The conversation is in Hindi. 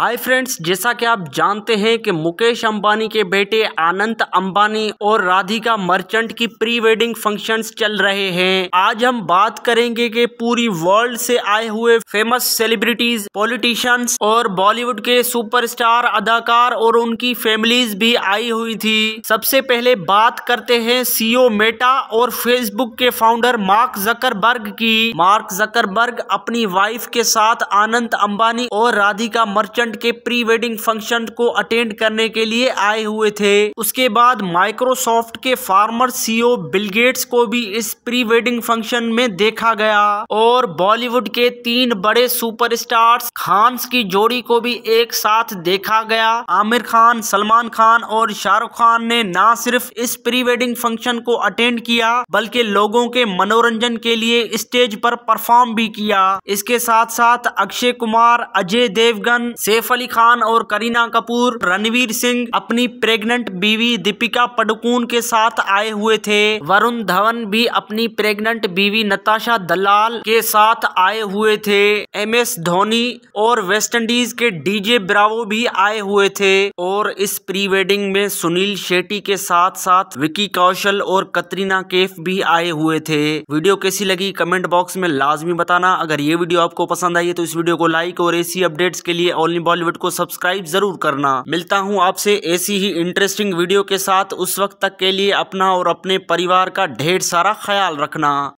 हाय फ्रेंड्स जैसा कि आप जानते हैं कि मुकेश अंबानी के बेटे अनंत अंबानी और राधिका मर्चेंट की प्री वेडिंग फंक्शंस चल रहे हैं आज हम बात करेंगे कि पूरी वर्ल्ड से आए हुए फेमस सेलिब्रिटीज पॉलिटिशियंस और बॉलीवुड के सुपरस्टार अदाकार और उनकी फैमिलीज भी आई हुई थी सबसे पहले बात करते हैं सीओ मेटा e और फेसबुक के फाउंडर मार्क जकरबर्ग की मार्क जकरबर्ग अपनी वाइफ के साथ आनंद अम्बानी और राधिका मर्चेंट रेस्टोरेंट के प्री वेडिंग फंक्शन को अटेंड करने के लिए आए हुए थे उसके बाद माइक्रोसॉफ्ट के फार्मर सीईओ बिल गेट्स को भी इस प्री वेडिंग फंक्शन में देखा गया और बॉलीवुड के तीन बड़े स्टार खान्स की जोड़ी को भी एक साथ देखा गया आमिर खान सलमान खान और शाहरुख खान ने ना सिर्फ इस प्री वेडिंग फंक्शन को अटेंड किया बल्कि लोगों के मनोरंजन के लिए स्टेज पर परफॉर्म भी किया इसके साथ साथ अक्षय कुमार अजय देवगन से सैफ अली खान और करीना कपूर रणवीर सिंह अपनी प्रेग्नेंट बीवी दीपिका पडुकोन के साथ आए हुए थे वरुण धवन भी अपनी प्रेग्नेंट बीवी नताशा दलाल के साथ आए हुए थे एम एस धोनी और वेस्ट इंडीज के डीजे ब्रावो भी आए हुए थे और इस प्री वेडिंग में सुनील शेट्टी के साथ साथ विकी कौशल और कतरीना केफ भी आए हुए थे वीडियो कैसी लगी कमेंट बॉक्स में लाजमी बताना अगर ये वीडियो आपको पसंद आई है तो इस वीडियो को लाइक और ऐसी अपडेट्स के लिए ऑल अपनी बॉलीवुड को सब्सक्राइब जरूर करना मिलता हूँ आपसे ऐसी ही इंटरेस्टिंग वीडियो के साथ उस वक्त तक के लिए अपना और अपने परिवार का ढेर सारा ख्याल रखना